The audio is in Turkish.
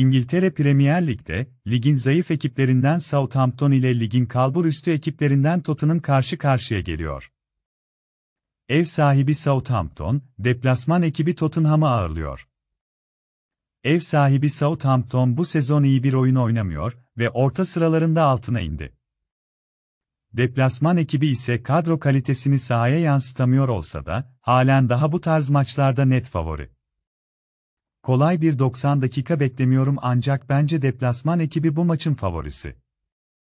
İngiltere Premier Lig'de, ligin zayıf ekiplerinden Southampton ile ligin kalbur üstü ekiplerinden Tottenham karşı karşıya geliyor. Ev sahibi Southampton, deplasman ekibi Tottenham'ı ağırlıyor. Ev sahibi Southampton bu sezon iyi bir oyun oynamıyor ve orta sıralarında altına indi. Deplasman ekibi ise kadro kalitesini sahaya yansıtamıyor olsa da, halen daha bu tarz maçlarda net favori. Kolay bir 90 dakika beklemiyorum ancak bence deplasman ekibi bu maçın favorisi.